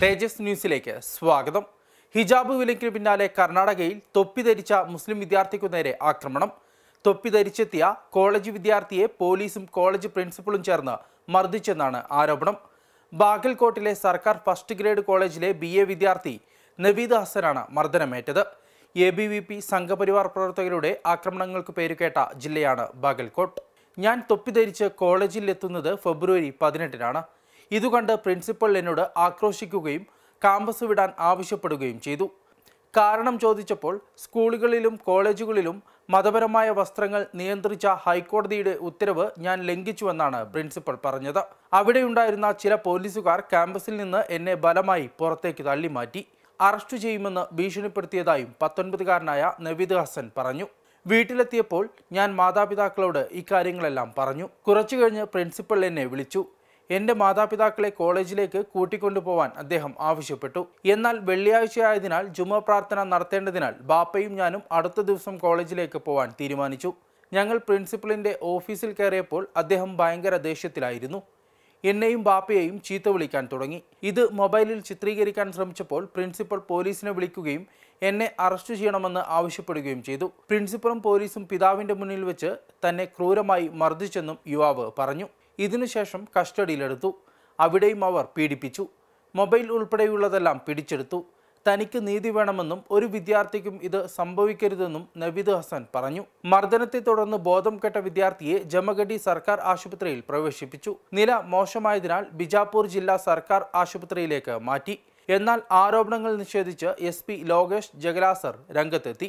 തേജസ് ന്യൂസിലേക്ക് സ്വാഗതം ഹിജാബ് വിലക്കിന് പിന്നാലെ കർണാടകയിൽ തൊപ്പി ധരിച്ച മുസ്ലിം വിദ്യാർത്ഥിക്കു നേരെ ആക്രമണം തൊപ്പി ധരിച്ചെത്തിയ കോളേജ് വിദ്യാർത്ഥിയെ പോലീസും കോളേജ് പ്രിൻസിപ്പളും ചേർന്ന് മർദ്ദിച്ചെന്നാണ് ആരോപണം ബാഗൽകോട്ടിലെ സർക്കാർ ഫസ്റ്റ് ഗ്രേഡ് കോളേജിലെ ബി എ വിദ്യാർത്ഥി നവീദ് ഹസനാണ് മർദ്ദനമേറ്റത് A B V P Sangh Parivar പ്രവർത്തകരുടെ ആക്രമണങ്ങൾക്ക് പേരുകേട്ട ജില്ലയാണ് ബാഗൽകോട്ട് ഞാൻ തൊപ്പി ധരിച്ച് കോളേജിൽ എത്തുന്നത് ഫെബ്രുവരി പതിനെട്ടിനാണ് ഇതുകണ്ട് പ്രിൻസിപ്പൽ എന്നോട് ആക്രോശിക്കുകയും കാമ്പസ് വിടാൻ ആവശ്യപ്പെടുകയും ചെയ്തു കാരണം ചോദിച്ചപ്പോൾ സ്കൂളുകളിലും കോളേജുകളിലും മതപരമായ വസ്ത്രങ്ങൾ നിയന്ത്രിച്ച ഹൈക്കോടതിയുടെ ഉത്തരവ് ഞാൻ ലംഘിച്ചുവെന്നാണ് പ്രിൻസിപ്പൽ പറഞ്ഞത് അവിടെയുണ്ടായിരുന്ന ചില പോലീസുകാർ ക്യാമ്പസിൽ നിന്ന് എന്നെ ബലമായി പുറത്തേക്ക് തള്ളിമാറ്റി അറസ്റ്റ് ചെയ്യുമെന്ന് ഭീഷണിപ്പെടുത്തിയതായും പത്തൊൻപതുകാരനായ നവീദ് ഹസൻ പറഞ്ഞു വീട്ടിലെത്തിയപ്പോൾ ഞാൻ മാതാപിതാക്കളോട് ഇക്കാര്യങ്ങളെല്ലാം പറഞ്ഞു കുറച്ചു കഴിഞ്ഞ് പ്രിൻസിപ്പൽ എന്നെ വിളിച്ചു എന്റെ മാതാപിതാക്കളെ കോളേജിലേക്ക് കൂട്ടിക്കൊണ്ടുപോവാൻ അദ്ദേഹം ആവശ്യപ്പെട്ടു എന്നാൽ വെള്ളിയാഴ്ച ആയതിനാൽ ജുമ പ്രാർത്ഥന നടത്തേണ്ടതിനാൽ ബാപ്പയും ഞാനും അടുത്ത ദിവസം കോളേജിലേക്ക് പോവാൻ തീരുമാനിച്ചു ഞങ്ങൾ പ്രിൻസിപ്പലിൻ്റെ ഓഫീസിൽ കയറിയപ്പോൾ അദ്ദേഹം ഭയങ്കര ദേഷ്യത്തിലായിരുന്നു എന്നെയും ബാപ്പയെയും ചീത്ത വിളിക്കാൻ തുടങ്ങി ഇത് മൊബൈലിൽ ചിത്രീകരിക്കാൻ ശ്രമിച്ചപ്പോൾ പ്രിൻസിപ്പൽ പോലീസിനെ വിളിക്കുകയും എന്നെ അറസ്റ്റ് ചെയ്യണമെന്ന് ആവശ്യപ്പെടുകയും ചെയ്തു പ്രിൻസിപ്പളും പോലീസും പിതാവിൻ്റെ മുന്നിൽ വെച്ച് തന്നെ ക്രൂരമായി മർദ്ദിച്ചെന്നും യുവാവ് പറഞ്ഞു ഇതിനുശേഷം കസ്റ്റഡിയിലെടുത്തു അവിടെയും അവർ പീഡിപ്പിച്ചു മൊബൈൽ ഉൾപ്പെടെയുള്ളതെല്ലാം പിടിച്ചെടുത്തു തനിക്ക് നീതി വേണമെന്നും ഒരു വിദ്യാർത്ഥിക്കും ഇത് സംഭവിക്കരുതെന്നും നവീദ് ഹസൻ പറഞ്ഞു മർദ്ദനത്തെ തുടർന്ന് ബോധം കെട്ട വിദ്യാർത്ഥിയെ ജമഗഡി സർക്കാർ ആശുപത്രിയിൽ പ്രവേശിപ്പിച്ചു നില മോശമായതിനാൽ ബിജാപൂർ ജില്ലാ സർക്കാർ ആശുപത്രിയിലേക്ക് മാറ്റി എന്നാൽ ആരോപണങ്ങൾ നിഷേധിച്ച് എസ് പി ലോകേഷ് ജഗലാസർ രംഗത്തെത്തി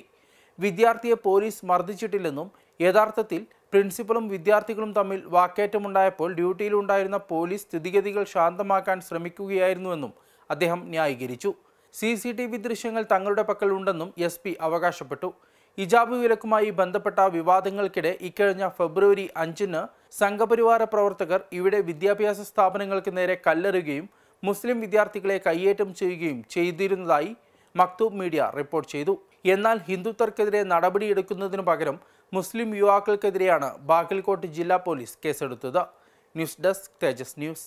വിദ്യാർത്ഥിയെ പോലീസ് മർദ്ദിച്ചിട്ടില്ലെന്നും യഥാർത്ഥത്തിൽ പ്രിൻസിപ്പലും വിദ്യാർത്ഥികളും തമ്മിൽ വാക്കേറ്റമുണ്ടായപ്പോൾ ഡ്യൂട്ടിയിലുണ്ടായിരുന്ന പോലീസ് സ്ഥിതിഗതികൾ ശാന്തമാക്കാൻ ശ്രമിക്കുകയായിരുന്നുവെന്നും അദ്ദേഹം ന്യായീകരിച്ചു സി സി ടി വി ദൃശ്യങ്ങൾ തങ്ങളുടെ പക്കലുണ്ടെന്നും എസ് പി അവകാശപ്പെട്ടു ഇജാബ് വിലക്കുമായി ബന്ധപ്പെട്ട വിവാദങ്ങൾക്കിടെ ഇക്കഴിഞ്ഞ ഫെബ്രുവരി അഞ്ചിന് സംഘപരിവാര പ്രവർത്തകർ ഇവിടെ വിദ്യാഭ്യാസ സ്ഥാപനങ്ങൾക്ക് നേരെ കല്ലെറുകയും മുസ്ലിം വിദ്യാർത്ഥികളെ കയ്യേറ്റം ചെയ്യുകയും ചെയ്തിരുന്നതായി മക്തൂബ് മീഡിയ റിപ്പോർട്ട് ചെയ്തു എന്നാൽ ഹിന്ദുത്വർക്കെതിരെ നടപടിയെടുക്കുന്നതിനു പകരം മുസ്ലിം യുവാക്കൾക്കെതിരെയാണ് ബാഗൽകോട്ട് ജില്ലാ പോലീസ് കേസെടുത്തത് ന്യൂസ് ഡെസ്ക് തേജസ് ന്യൂസ്